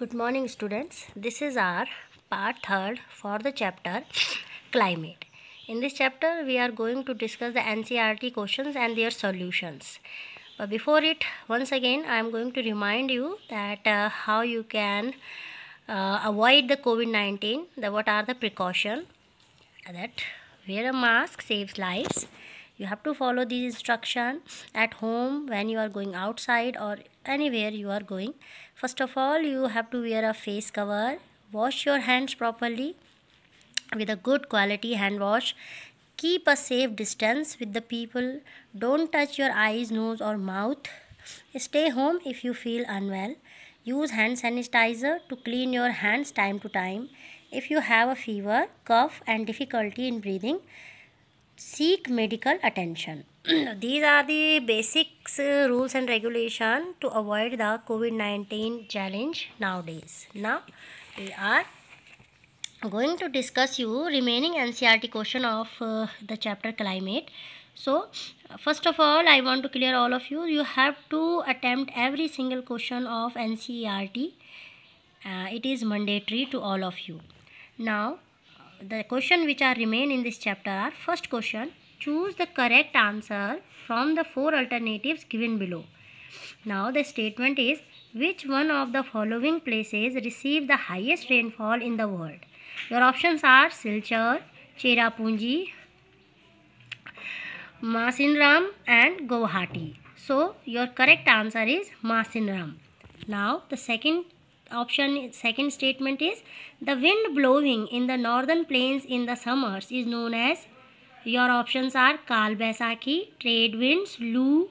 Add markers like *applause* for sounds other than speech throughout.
Good morning students. This is our part 3rd for the chapter climate. In this chapter we are going to discuss the NCRT questions and their solutions. But before it once again I am going to remind you that uh, how you can uh, avoid the COVID-19, the, what are the precautions that wear a mask saves lives you have to follow these instruction at home when you are going outside or anywhere you are going first of all you have to wear a face cover wash your hands properly with a good quality hand wash keep a safe distance with the people don't touch your eyes nose or mouth stay home if you feel unwell use hand sanitizer to clean your hands time to time if you have a fever cough and difficulty in breathing seek medical attention *clears throat* these are the basics uh, rules and regulation to avoid the covid-19 challenge nowadays now we are going to discuss you remaining ncrt question of uh, the chapter climate so first of all i want to clear all of you you have to attempt every single question of ncrt uh, it is mandatory to all of you now the question which are remain in this chapter are first question choose the correct answer from the four alternatives given below now the statement is which one of the following places receive the highest rainfall in the world your options are silchar cherrapunji masinram and guwahati so your correct answer is masinram now the second option second statement is the wind blowing in the northern plains in the summers is known as your options are Kal Baisakhi, trade winds, Lu,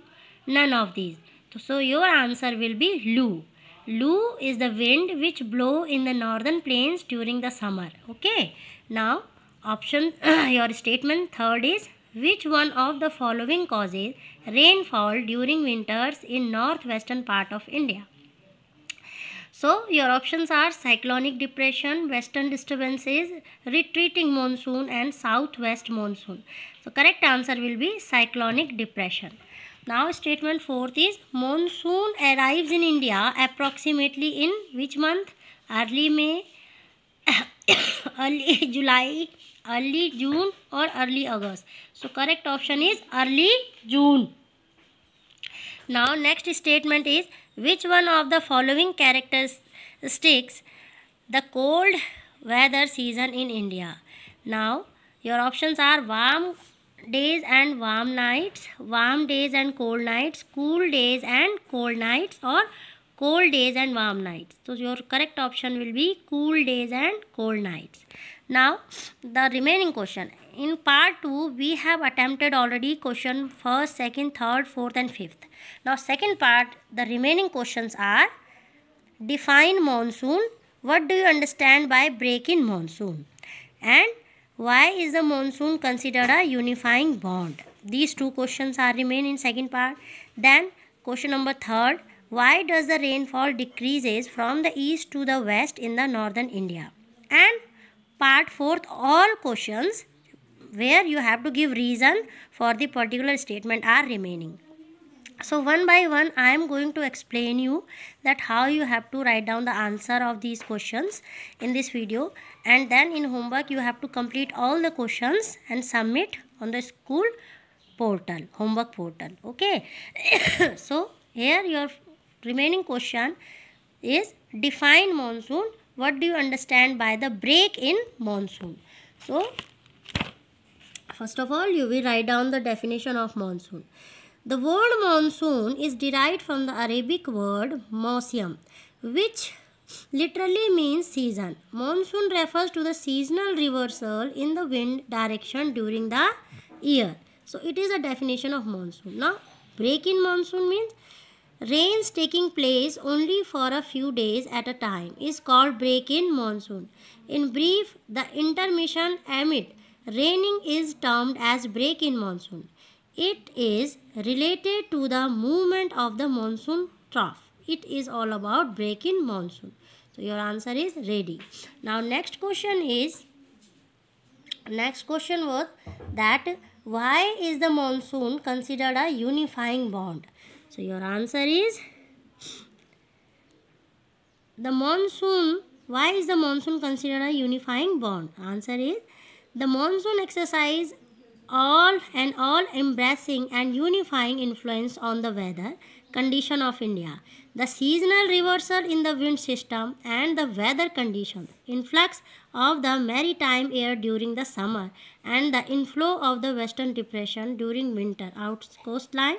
none of these. So your answer will be Lu. Lu is the wind which blow in the northern plains during the summer. Okay. Now option *clears throat* your statement third is which one of the following causes rainfall during winters in northwestern part of India? So your options are cyclonic depression, western disturbances, retreating monsoon and southwest monsoon. So correct answer will be cyclonic depression. Now statement fourth is monsoon arrives in India approximately in which month? Early May, *coughs* early July, early June or early August. So correct option is early June. Now next statement is which one of the following characteristics the cold weather season in India? Now, your options are warm days and warm nights, warm days and cold nights, cool days and cold nights or cold days and warm nights. So, your correct option will be cool days and cold nights. Now, the remaining question in part 2 we have attempted already question first second third fourth and fifth now second part the remaining questions are define monsoon what do you understand by break in monsoon and why is the monsoon considered a unifying bond these two questions are remain in second part then question number third why does the rainfall decreases from the east to the west in the northern india and part fourth all questions where you have to give reason for the particular statement are remaining. So one by one I am going to explain you that how you have to write down the answer of these questions in this video and then in homework you have to complete all the questions and submit on the school portal homework portal okay *coughs* so here your remaining question is define monsoon what do you understand by the break in monsoon so First of all, you will write down the definition of monsoon. The word monsoon is derived from the Arabic word mausium, which literally means season. Monsoon refers to the seasonal reversal in the wind direction during the year. So it is a definition of monsoon. Now, break in monsoon means rains taking place only for a few days at a time is called break in monsoon. In brief, the intermission amid Raining is termed as break in monsoon. It is related to the movement of the monsoon trough. It is all about break in monsoon. So your answer is ready. Now next question is, next question was that why is the monsoon considered a unifying bond? So your answer is, the monsoon, why is the monsoon considered a unifying bond? Answer is, the monsoon exercise all and all embracing and unifying influence on the weather condition of India. The seasonal reversal in the wind system and the weather condition, influx of the maritime air during the summer and the inflow of the western depression during winter out coastline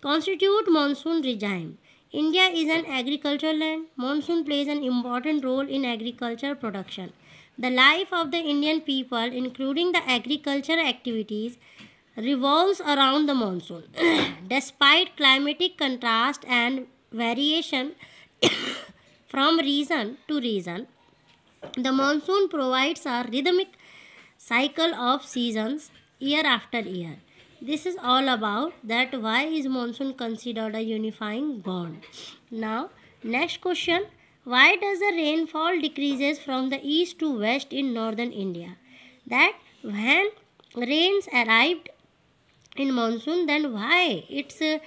constitute monsoon regime. India is an agricultural land. Monsoon plays an important role in agriculture production. The life of the Indian people, including the agriculture activities, revolves around the monsoon. *coughs* Despite climatic contrast and variation *coughs* from region to region, the monsoon provides a rhythmic cycle of seasons year after year. This is all about that why is monsoon considered a unifying bond. Now, next question. Why does the rainfall decreases from the east to west in northern India? That when rains arrived in monsoon then why its uh,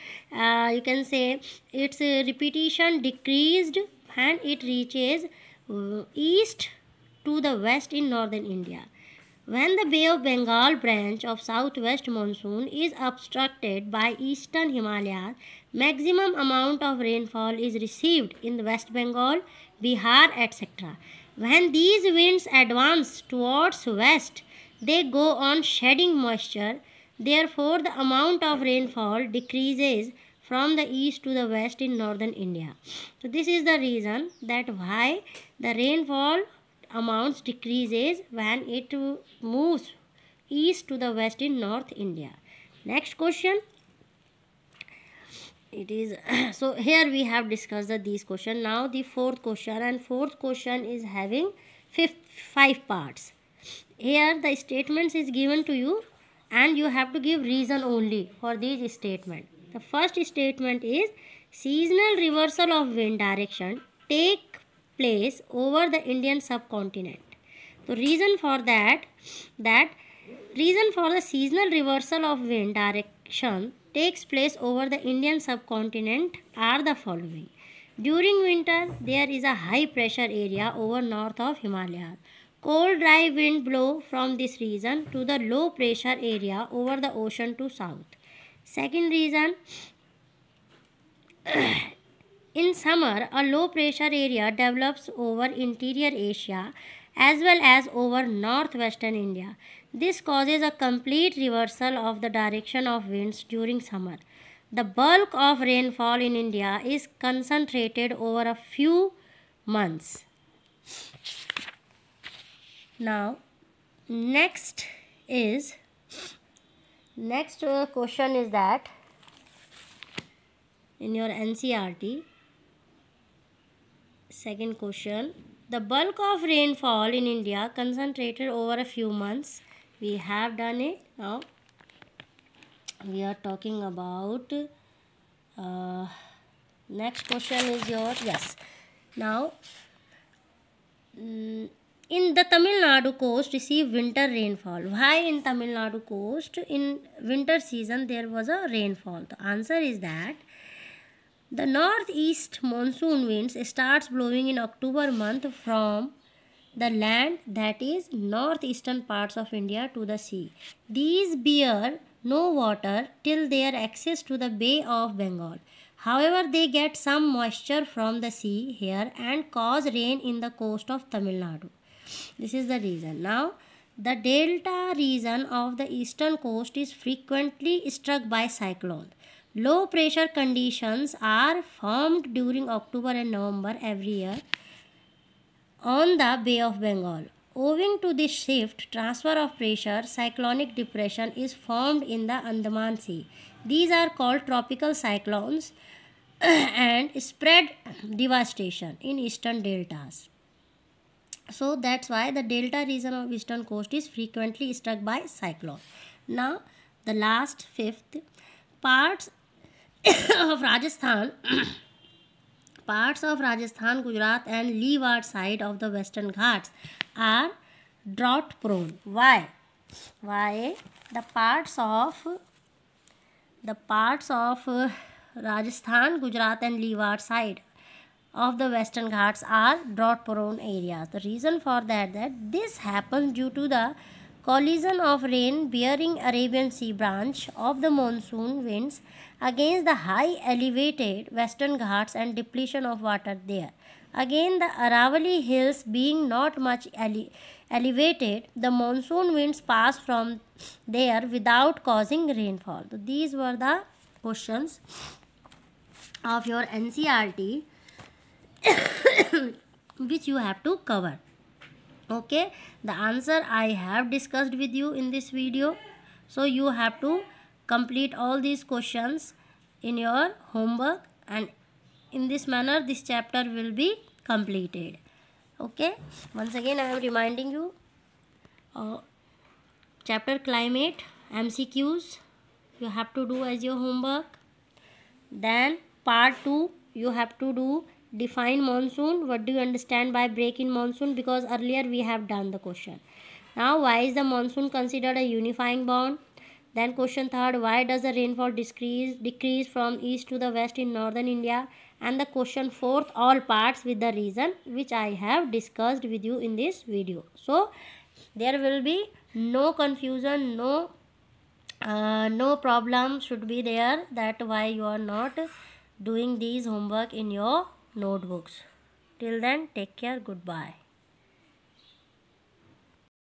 you can say its uh, repetition decreased and it reaches uh, east to the west in northern india when the Bay of Bengal branch of southwest monsoon is obstructed by eastern Himalayas, maximum amount of rainfall is received in the West Bengal, Bihar, etc. When these winds advance towards west, they go on shedding moisture. Therefore, the amount of rainfall decreases from the east to the west in northern India. So, this is the reason that why the rainfall amounts decreases when it moves east to the west in North India. Next question. It is *clears throat* so here we have discussed the, these question. Now the fourth question and fourth question is having fifth, five parts. Here the statements is given to you and you have to give reason only for these statement. The first statement is seasonal reversal of wind direction take place over the Indian subcontinent. The reason for that, that reason for the seasonal reversal of wind direction takes place over the Indian subcontinent are the following. During winter, there is a high pressure area over north of Himalayas. Cold dry wind blow from this region to the low pressure area over the ocean to south. Second reason *clears throat* In summer, a low pressure area develops over interior Asia as well as over northwestern India. This causes a complete reversal of the direction of winds during summer. The bulk of rainfall in India is concentrated over a few months. Now, next is next uh, question is that in your NCRT Second question. The bulk of rainfall in India concentrated over a few months. We have done it. Now, we are talking about... Uh, next question is your... Yes. Now, mm, in the Tamil Nadu coast receive winter rainfall. Why in Tamil Nadu coast? In winter season there was a rainfall. The answer is that the northeast monsoon winds starts blowing in October month from the land that is northeastern parts of India to the sea. These bear no water till their access to the Bay of Bengal. However, they get some moisture from the sea here and cause rain in the coast of Tamil Nadu. This is the reason. Now, the delta region of the eastern coast is frequently struck by cyclone. Low pressure conditions are formed during October and November every year on the Bay of Bengal. Owing to this shift, transfer of pressure, cyclonic depression is formed in the Andaman Sea. These are called tropical cyclones *clears throat* and spread devastation in eastern deltas. So that's why the delta region of eastern coast is frequently struck by cyclone. Now the last fifth parts of Rajasthan parts of Rajasthan Gujarat and leeward side of the Western Ghats are drought prone why why the parts of the parts of Rajasthan Gujarat and leeward side of the Western Ghats are drought prone area the reason for that that this happen due to the collision of rain bearing Arabian Sea branch of the monsoon winds against the high elevated western ghats and depletion of water there. Again, the Aravalli hills being not much ele elevated, the monsoon winds pass from there without causing rainfall. So, these were the questions of your NCRT *coughs* which you have to cover okay the answer i have discussed with you in this video so you have to complete all these questions in your homework and in this manner this chapter will be completed okay once again i am reminding you uh, chapter climate mcqs you have to do as your homework then part 2 you have to do define monsoon what do you understand by break in monsoon because earlier we have done the question now why is the monsoon considered a unifying bond? then question third why does the rainfall decrease decrease from east to the west in northern india and the question fourth all parts with the reason which i have discussed with you in this video so there will be no confusion no uh, no problem should be there that why you are not doing these homework in your notebooks. Till then, take care. Goodbye.